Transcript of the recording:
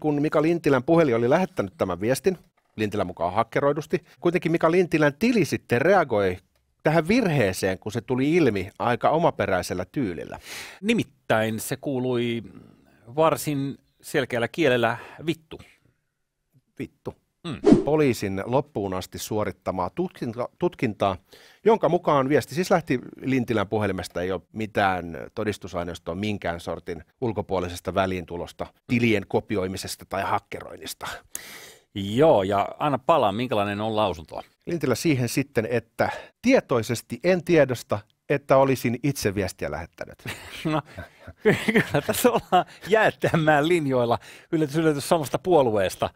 kun Mika Lintilän puhelin oli lähettänyt tämän viestin, Lintilän mukaan hakkeroidusti, kuitenkin Mika Lintilän tili sitten reagoi tähän virheeseen, kun se tuli ilmi aika omaperäisellä tyylillä. Nimittäin se kuului varsin selkeällä kielellä vittu. Vittu mm. poliisin loppuun asti suorittamaa tutkinta, tutkintaa, jonka mukaan viesti siis lähti Lintilän puhelimesta, ei ole mitään todistusaineistoa minkään sortin ulkopuolisesta väliintulosta, tilien kopioimisesta tai hakkeroinnista. Joo, ja anna palaa, minkälainen on lausunto? Lintilä siihen sitten, että tietoisesti en tiedosta, että olisin itse viestiä lähettänyt. No, kyllä tässä ollaan jäättämään linjoilla. Yllätys, yllätys samasta puolueesta.